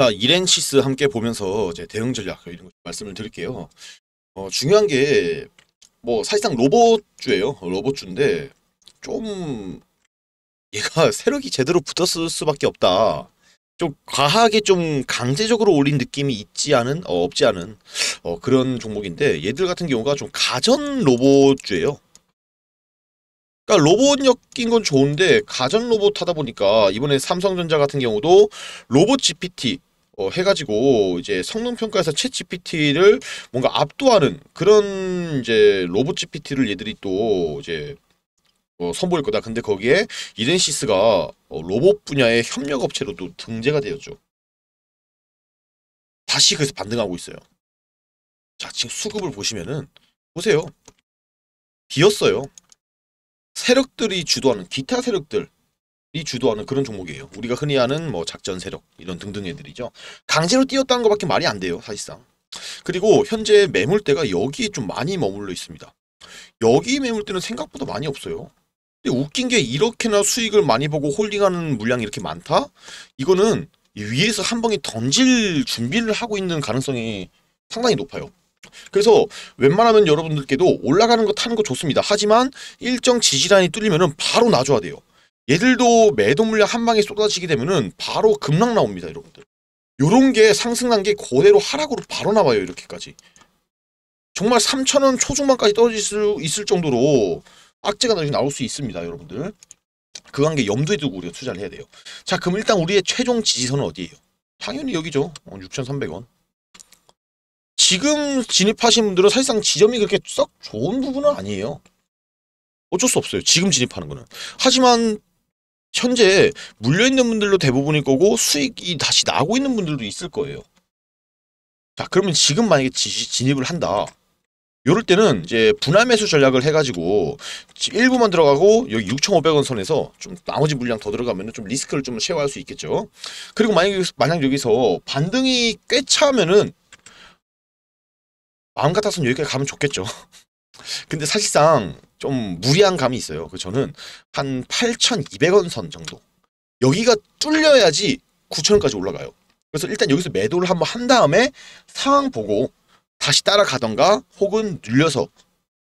자, 이렌시스 함께 보면서 이제 대응 전략 이런 거 말씀을 드릴게요. 어, 중요한 게 뭐 사실상 로봇주예요. 로봇주인데 좀 얘가 세력이 제대로 붙었을 수밖에 없다. 좀 과하게 좀 강제적으로 올린 느낌이 있지 않은 어, 없지 않은 어, 그런 종목인데 얘들 같은 경우가 좀 가전 로봇주예요. 그러니까 로봇역인 건 좋은데 가전 로봇 하다 보니까 이번에 삼성전자 같은 경우도 로봇 GPT 어, 해가지고 이제 성능 평가에서 챗 GPT를 뭔가 압도하는 그런 이제 로봇 GPT를 얘들이 또 이제 어, 선보일 거다. 근데 거기에 이덴시스가 어, 로봇 분야의 협력 업체로 또 등재가 되었죠. 다시 그래서 반등하고 있어요. 자 지금 수급을 보시면은 보세요. 비었어요. 세력들이 주도하는 기타 세력들 이 주도하는 그런 종목이에요. 우리가 흔히 아는 뭐 작전 세력 이런 등등 애들이죠. 강제로 뛰었다는 것밖에 말이 안 돼요, 사실상. 그리고 현재 매물대가 여기에 좀 많이 머물러 있습니다. 여기 매물대는 생각보다 많이 없어요. 근데 웃긴 게 이렇게나 수익을 많이 보고 홀딩하는 물량이 이렇게 많다? 이거는 위에서 한 방에 던질 준비를 하고 있는 가능성이 상당히 높아요. 그래서 웬만하면 여러분들께도 올라가는 거 타는 거 좋습니다. 하지만 일정 지지란이 뚫리면 바로 놔줘야 돼요. 얘들도 매도 물량 한 방에 쏟아지게 되면은 바로 급락 나옵니다, 여러분들. 요런 게 상승한 게고대로 하락으로 바로 나와요, 이렇게까지. 정말 3천원 초중반까지 떨어질 수 있을 정도로 악재가 나 나올 수 있습니다, 여러분들. 그 관계 염두에 두고 우리가 투자를 해야 돼요. 자, 그럼 일단 우리의 최종 지지선은 어디예요? 당연히 여기죠. 6,300원. 어, 지금 진입하신 분들은 사실상 지점이 그렇게 썩 좋은 부분은 아니에요. 어쩔 수 없어요. 지금 진입하는 거는. 하지만 현재 물려있는 분들도 대부분일 거고 수익이 다시 나고 있는 분들도 있을 거예요. 자 그러면 지금 만약에 진입을 한다. 요럴 때는 이제 분할 매수 전략을 해가지고 일부만 들어가고 여기 6,500원 선에서 좀 나머지 물량 더 들어가면 좀 리스크를 좀 쉐어할 수 있겠죠. 그리고 만약 여기서, 만약 여기서 반등이 꽤 차면은 마음 같아서는 여기까지 가면 좋겠죠. 근데 사실상 좀 무리한 감이 있어요. 그 저는 한 8,200원 선 정도. 여기가 뚫려야지 9,000원까지 올라가요. 그래서 일단 여기서 매도를 한번 한 다음에 상황 보고 다시 따라가던가 혹은 눌려서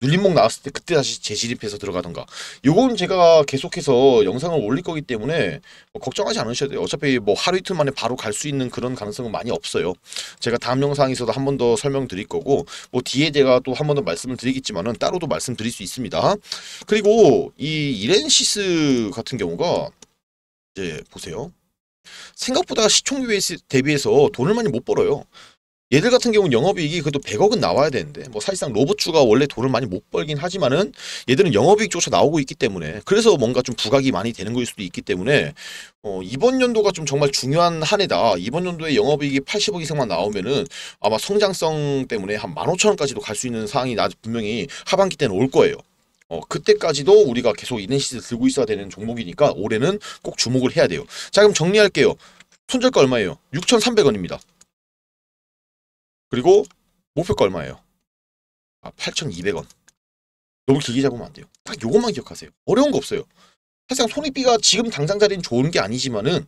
눌림목 나왔을 때 그때 다시 재진입해서 들어가던가 요건 제가 계속해서 영상을 올릴 거기 때문에 뭐 걱정하지 않으셔도 돼요 어차피 뭐 하루 이틀 만에 바로 갈 수 있는 그런 가능성은 많이 없어요 제가 다음 영상에서도 한 번 더 설명드릴 거고 뭐 뒤에 제가 또 한 번 더 말씀을 드리겠지만은 따로도 말씀드릴 수 있습니다 그리고 이 이렌시스 같은 경우가 이제 보세요 생각보다 시총 대비해서 돈을 많이 못 벌어요 얘들 같은 경우는 영업이익이 그래도 100억은 나와야 되는데 뭐 사실상 로봇주가 원래 돈을 많이 못 벌긴 하지만은 얘들은 영업이익조차 나오고 있기 때문에 그래서 뭔가 좀 부각이 많이 되는 거일 수도 있기 때문에 어 이번 연도가 좀 정말 중요한 한 해다. 이번 연도에 영업이익이 80억 이상만 나오면은 아마 성장성 때문에 한 15,000원까지도 갈 수 있는 상황이 나 분명히 하반기 때는 올 거예요. 어, 그때까지도 우리가 계속 이네시스 들고 있어야 되는 종목이니까 올해는 꼭 주목을 해야 돼요. 자 그럼 정리할게요. 손절가 얼마예요? 6,300원입니다. 그리고 목표가 얼마예요? 아, 8,200원. 너무 길게 잡으면 안 돼요. 딱 요것만 기억하세요. 어려운 거 없어요. 사실상 손익비가 지금 당장 자리는 좋은 게 아니지만은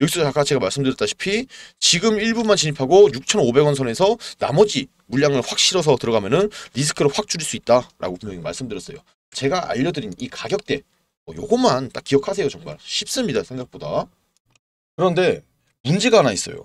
여기서 아까 제가 말씀드렸다시피 지금 1분만 진입하고 6,500원 선에서 나머지 물량을 확 실어서 들어가면은 리스크를 확 줄일 수 있다라고 분명히 말씀드렸어요. 제가 알려드린 이 가격대 뭐 요것만 딱 기억하세요 정말 쉽습니다 생각보다. 그런데 문제가 하나 있어요.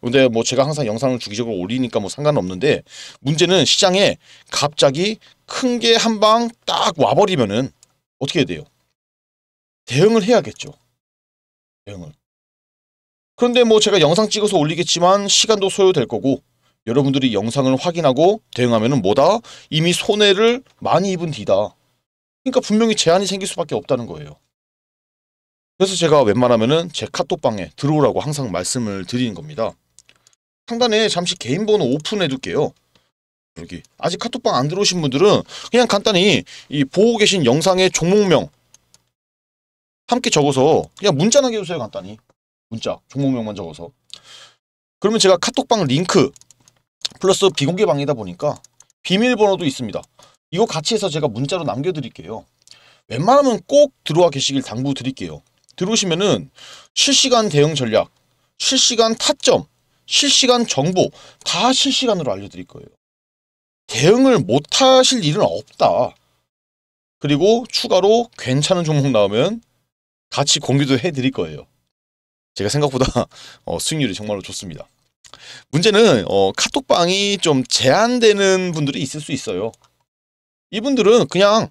근데 뭐 제가 항상 영상을 주기적으로 올리니까 뭐 상관없는데 문제는 시장에 갑자기 큰 게 한 방 딱 와버리면은 어떻게 해야 돼요? 대응을 해야겠죠. 대응을. 그런데 뭐 제가 영상 찍어서 올리겠지만 시간도 소요될 거고 여러분들이 영상을 확인하고 대응하면은 뭐다? 이미 손해를 많이 입은 뒤다. 그러니까 분명히 제한이 생길 수밖에 없다는 거예요. 그래서 제가 웬만하면은 제 카톡방에 들어오라고 항상 말씀을 드리는 겁니다. 상단에 잠시 개인 번호 오픈해 둘게요. 여기 아직 카톡방 안 들어오신 분들은 그냥 간단히 이 보고 계신 영상의 종목명 함께 적어서 그냥 문자나 해주세요 간단히 문자 종목명만 적어서 그러면 제가 카톡방 링크 플러스 비공개 방이다 보니까 비밀번호도 있습니다 이거 같이 해서 제가 문자로 남겨드릴게요 웬만하면 꼭 들어와 계시길 당부드릴게요 들어오시면은 실시간 대응 전략, 실시간 타점, 실시간 정보 다 실시간으로 알려드릴 거예요. 대응을 못하실 일은 없다. 그리고 추가로 괜찮은 종목 나오면 같이 공유도 해드릴 거예요. 제가 생각보다 어, 수익률이 정말로 좋습니다. 문제는 어, 카톡방이 좀 제한되는 분들이 있을 수 있어요. 이분들은 그냥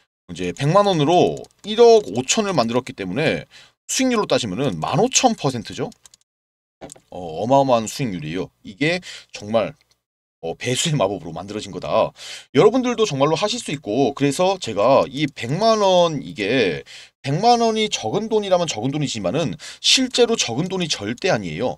이제 100만 원으로 1억 5천을 만들었기 때문에 수익률로 따지면은 15,000%죠. 어, 마어마한 수익률이에요. 이게 정말 어, 배수의 마법으로 만들어진 거다. 여러분들도 정말로 하실 수 있고 그래서 제가 이 100만 원 이게 100만 원이 적은 돈이라면 적은 돈이지만은 실제로 적은 돈이 절대 아니에요.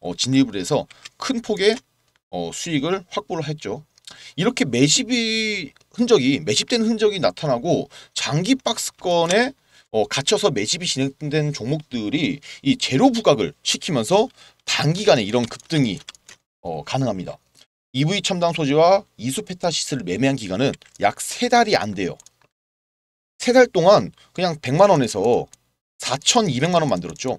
어, 진입을 해서 큰 폭의 어, 수익을 확보를 했죠. 이렇게 매집이 흔적이 매집된 흔적이 나타나고 장기 박스권에 어, 갇혀서 매집이 진행된 종목들이 이 제로 부각을 시키면서 단기간에 이런 급등이 어, 가능합니다. EV 첨단 소재와 이수페타시스를 매매한 기간은 약 세달이안 돼요. 세 달 동안 그냥 100만원에서 4,200만원 만들었죠.